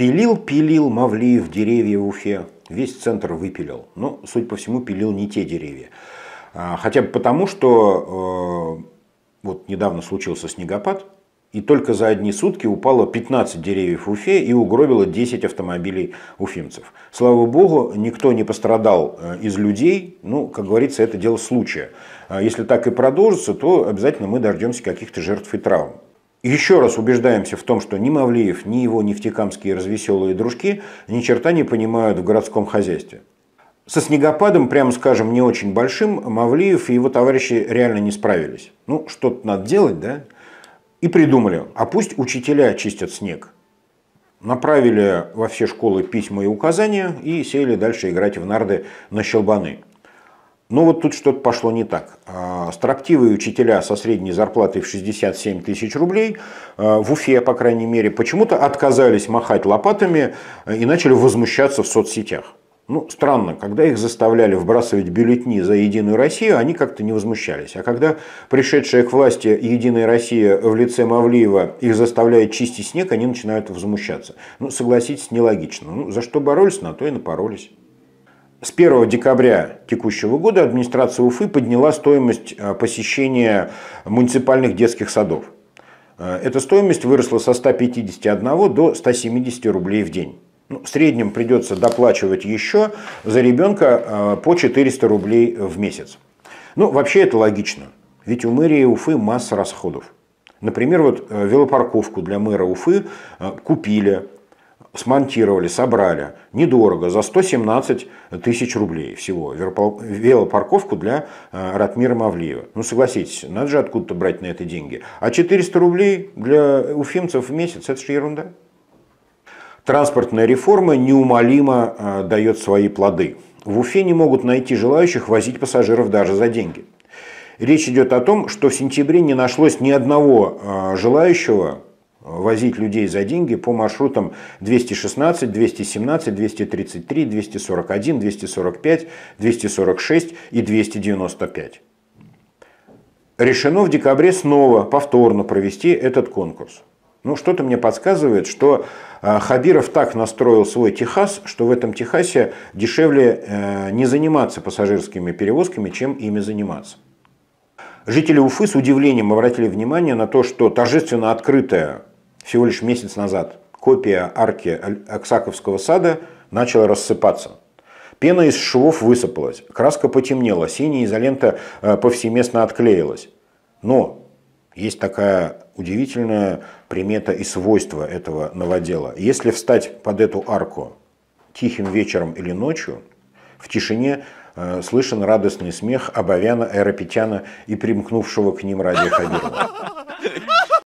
Пилил, пилил Мавлиев деревья в Уфе. Весь центр выпилил. Но, ну, судя по всему, пилил не те деревья. А, хотя бы потому, что э, вот недавно случился снегопад, и только за одни сутки упало 15 деревьев в Уфе и угробило 10 автомобилей уфимцев. Слава богу, никто не пострадал э, из людей. Ну, как говорится, это дело случая. А если так и продолжится, то обязательно мы дождемся каких-то жертв и травм. Еще раз убеждаемся в том, что ни Мавлиев, ни его нефтекамские развеселые дружки ни черта не понимают в городском хозяйстве. Со снегопадом, прямо скажем, не очень большим, Мавлиев и его товарищи реально не справились. Ну, что-то надо делать, да? И придумали, а пусть учителя чистят снег. Направили во все школы письма и указания и сели дальше играть в нарды на щелбаны – ну вот тут что-то пошло не так. А, строптивые учителя со средней зарплатой в 67 тысяч рублей, а, в Уфе, по крайней мере, почему-то отказались махать лопатами а, и начали возмущаться в соцсетях. Ну, странно, когда их заставляли вбрасывать бюллетни за «Единую Россию», они как-то не возмущались. А когда пришедшая к власти «Единая Россия» в лице Мавлиева их заставляет чистить снег, они начинают возмущаться. Ну, согласитесь, нелогично. Ну, за что боролись, на то и напоролись. С 1 декабря текущего года администрация Уфы подняла стоимость э, посещения муниципальных детских садов. Э, эта стоимость выросла со 151 до 170 рублей в день. Ну, в среднем придется доплачивать еще за ребенка э, по 400 рублей в месяц. Ну, вообще это логично, ведь у мэрии Уфы масса расходов. Например, вот велопарковку для мэра Уфы купили, смонтировали, собрали недорого, за 117 тысяч рублей всего, велопарковку для э, Ратмира Мавлиева. Ну согласитесь, надо же откуда-то брать на это деньги. А 400 рублей для уфимцев в месяц, это же ерунда. Транспортная реформа неумолимо э, дает свои плоды. В Уфе не могут найти желающих возить пассажиров даже за деньги. Речь идет о том, что в сентябре не нашлось ни одного э, желающего возить людей за деньги по маршрутам 216, 217, 233, 241, 245, 246 и 295. Решено в декабре снова повторно провести этот конкурс. Ну, что-то мне подсказывает, что э, Хабиров так настроил свой Техас, что в этом Техасе дешевле э, не заниматься пассажирскими перевозками, чем ими заниматься. Жители Уфы с удивлением обратили внимание на то, что торжественно открытая всего лишь месяц назад копия арки Оксаковского сада начала рассыпаться. Пена из швов высыпалась, краска потемнела, синяя изолента э, повсеместно отклеилась. Но есть такая удивительная примета и свойство этого новодела. Если встать под эту арку тихим вечером или ночью, в тишине э, слышен радостный смех Абовяна, Аэропетяна и примкнувшего к ним Радия Хабирова.